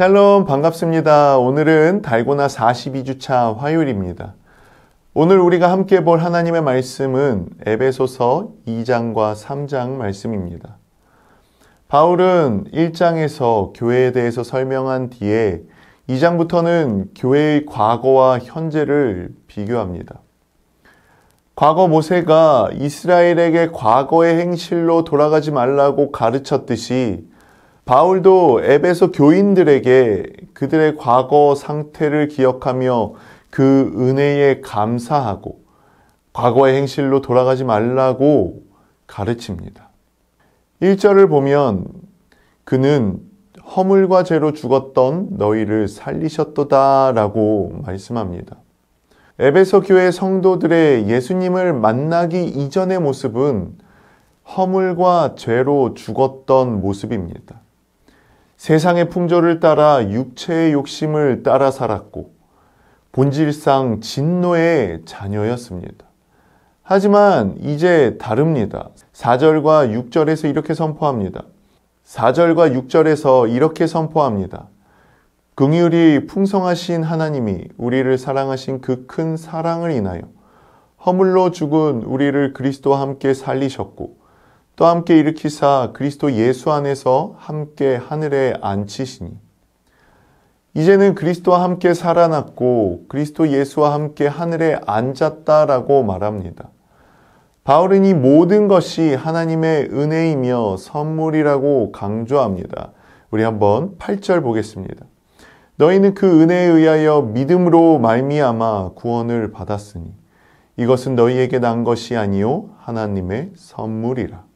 샬롬 반갑습니다. 오늘은 달고나 42주차 화요일입니다. 오늘 우리가 함께 볼 하나님의 말씀은 에베소서 2장과 3장 말씀입니다. 바울은 1장에서 교회에 대해서 설명한 뒤에 2장부터는 교회의 과거와 현재를 비교합니다. 과거 모세가 이스라엘에게 과거의 행실로 돌아가지 말라고 가르쳤듯이 바울도 에베소 교인들에게 그들의 과거 상태를 기억하며 그 은혜에 감사하고 과거의 행실로 돌아가지 말라고 가르칩니다. 1절을 보면 그는 허물과 죄로 죽었던 너희를 살리셨도다 라고 말씀합니다. 에베소 교회 성도들의 예수님을 만나기 이전의 모습은 허물과 죄로 죽었던 모습입니다. 세상의 풍조를 따라 육체의 욕심을 따라 살았고 본질상 진노의 자녀였습니다. 하지만 이제 다릅니다. 4절과 6절에서 이렇게 선포합니다. 4절과 6절에서 이렇게 선포합니다. 긍휼이 풍성하신 하나님이 우리를 사랑하신 그 큰 사랑을 인하여 허물로 죽은 우리를 그리스도와 함께 살리셨고 또 함께 일으키사 그리스도 예수 안에서 함께 하늘에 앉히시니 이제는 그리스도와 함께 살아났고 그리스도 예수와 함께 하늘에 앉았다라고 말합니다. 바울은 이 모든 것이 하나님의 은혜이며 선물이라고 강조합니다. 우리 한번 8절 보겠습니다. 너희는 그 은혜에 의하여 믿음으로 말미암아 구원을 받았으니 이것은 너희에게 난 것이 아니요 하나님의 선물이라.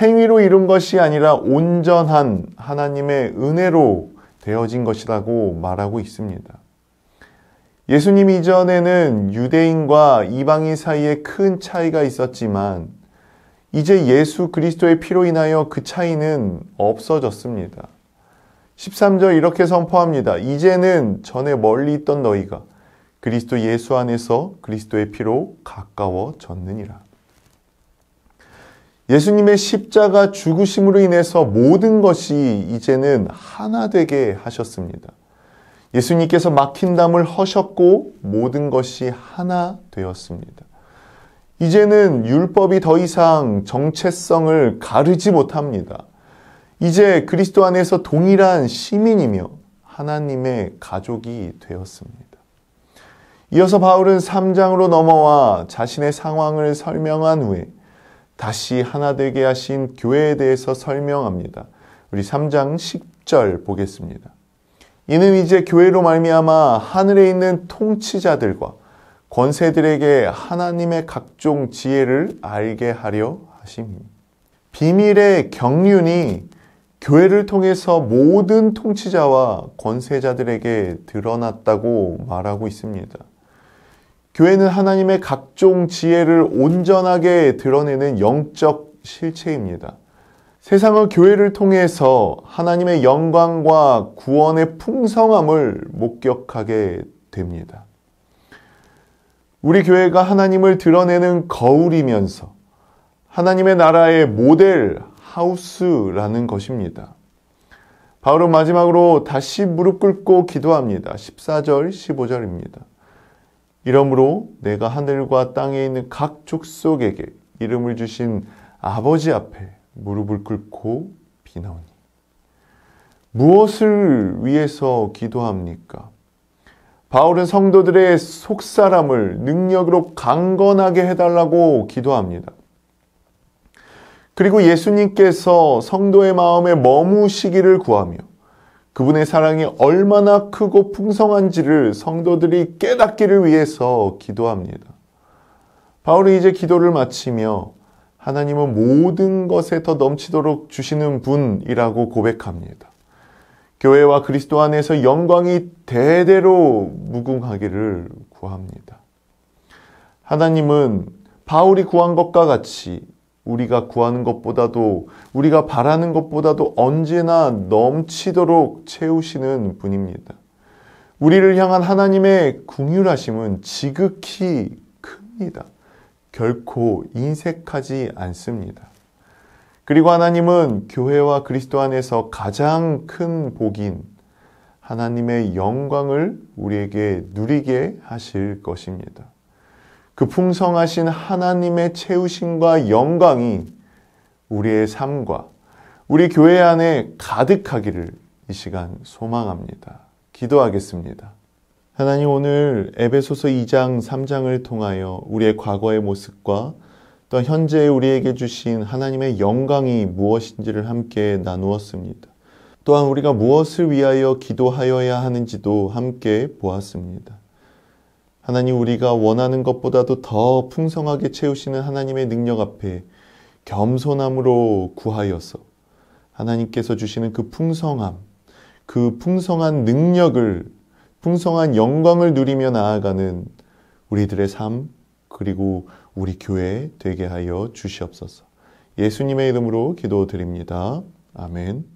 행위로 이룬 것이 아니라 온전한 하나님의 은혜로 되어진 것이라고 말하고 있습니다. 예수님 이전에는 유대인과 이방인 사이에 큰 차이가 있었지만 이제 예수 그리스도의 피로 인하여 그 차이는 없어졌습니다. 13절 이렇게 선포합니다. 이제는 전에 멀리 있던 너희가 그리스도 예수 안에서 그리스도의 피로 가까워졌느니라. 예수님의 십자가 죽으심으로 인해서 모든 것이 이제는 하나 되게 하셨습니다. 예수님께서 막힌 담을 허셨고 모든 것이 하나 되었습니다. 이제는 율법이 더 이상 정체성을 가르지 못합니다. 이제 그리스도 안에서 동일한 시민이며 하나님의 가족이 되었습니다. 이어서 바울은 3장으로 넘어와 자신의 상황을 설명한 후에 다시 하나 되게 하신 교회에 대해서 설명합니다. 우리 3장 10절 보겠습니다. 이는 이제 교회로 말미암아 하늘에 있는 통치자들과 권세들에게 하나님의 각종 지혜를 알게 하려 하심입 비밀의 경륜이 교회를 통해서 모든 통치자와 권세자들에게 드러났다고 말하고 있습니다. 교회는 하나님의 각종 지혜를 온전하게 드러내는 영적 실체입니다. 세상은 교회를 통해서 하나님의 영광과 구원의 풍성함을 목격하게 됩니다. 우리 교회가 하나님을 드러내는 거울이면서 하나님의 나라의 모델 하우스라는 것입니다. 바울은 마지막으로 다시 무릎 꿇고 기도합니다. 14절, 15절입니다. 이러므로 내가 하늘과 땅에 있는 각 족속에게 이름을 주신 아버지 앞에 무릎을 꿇고 비나오니. 무엇을 위해서 기도합니까? 바울은 성도들의 속사람을 능력으로 강건하게 해달라고 기도합니다. 그리고 예수님께서 성도의 마음에 머무시기를 구하며 그분의 사랑이 얼마나 크고 풍성한지를 성도들이 깨닫기를 위해서 기도합니다. 바울이 이제 기도를 마치며 하나님은 모든 것에 더 넘치도록 주시는 분이라고 고백합니다. 교회와 그리스도 안에서 영광이 대대로 무궁하기를 구합니다. 하나님은 바울이 구한 것과 같이 우리가 구하는 것보다도 우리가 바라는 것보다도 언제나 넘치도록 채우시는 분입니다. 우리를 향한 하나님의 궁휼하심은 지극히 큽니다. 결코 인색하지 않습니다. 그리고 하나님은 교회와 그리스도 안에서 가장 큰 복인 하나님의 영광을 우리에게 누리게 하실 것입니다. 그 풍성하신 하나님의 채우심과 영광이 우리의 삶과 우리 교회 안에 가득하기를 이 시간 소망합니다. 기도하겠습니다. 하나님 오늘 에베소서 2장 3장을 통하여 우리의 과거의 모습과 또 현재 우리에게 주신 하나님의 영광이 무엇인지를 함께 나누었습니다. 또한 우리가 무엇을 위하여 기도하여야 하는지도 함께 보았습니다. 하나님 우리가 원하는 것보다도 더 풍성하게 채우시는 하나님의 능력 앞에 겸손함으로 구하여서 하나님께서 주시는 그 풍성함, 그 풍성한 능력을, 풍성한 영광을 누리며 나아가는 우리들의 삶, 그리고 우리 교회 되게 하여 주시옵소서. 예수님의 이름으로 기도드립니다. 아멘.